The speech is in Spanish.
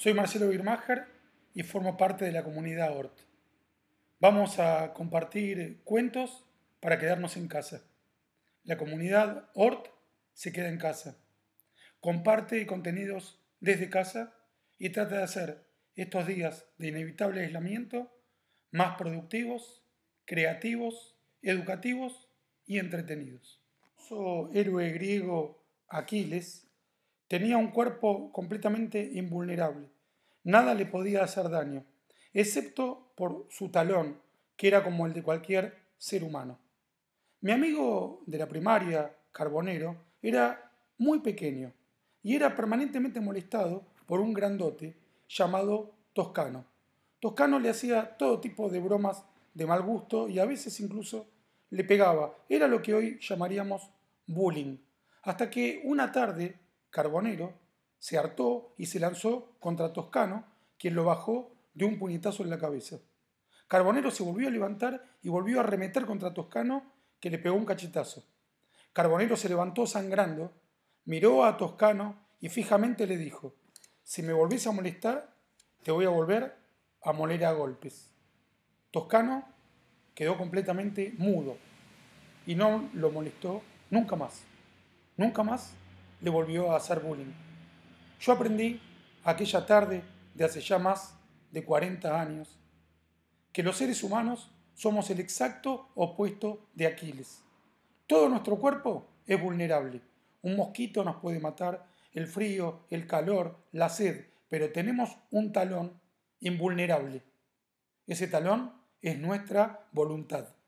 Soy Marcelo Birmacher y formo parte de la comunidad ORT. Vamos a compartir cuentos para quedarnos en casa. La comunidad ORT se queda en casa. Comparte contenidos desde casa y trata de hacer estos días de inevitable aislamiento más productivos, creativos, educativos y entretenidos. Soy héroe griego Aquiles Tenía un cuerpo completamente invulnerable. Nada le podía hacer daño, excepto por su talón, que era como el de cualquier ser humano. Mi amigo de la primaria, Carbonero, era muy pequeño y era permanentemente molestado por un grandote llamado Toscano. Toscano le hacía todo tipo de bromas de mal gusto y a veces incluso le pegaba. Era lo que hoy llamaríamos bullying. Hasta que una tarde Carbonero, se hartó y se lanzó contra Toscano, quien lo bajó de un puñetazo en la cabeza. Carbonero se volvió a levantar y volvió a arremeter contra Toscano, que le pegó un cachetazo. Carbonero se levantó sangrando, miró a Toscano y fijamente le dijo, si me volvés a molestar, te voy a volver a moler a golpes. Toscano quedó completamente mudo y no lo molestó nunca más. Nunca más le volvió a hacer bullying. Yo aprendí aquella tarde de hace ya más de 40 años que los seres humanos somos el exacto opuesto de Aquiles. Todo nuestro cuerpo es vulnerable. Un mosquito nos puede matar, el frío, el calor, la sed, pero tenemos un talón invulnerable. Ese talón es nuestra voluntad.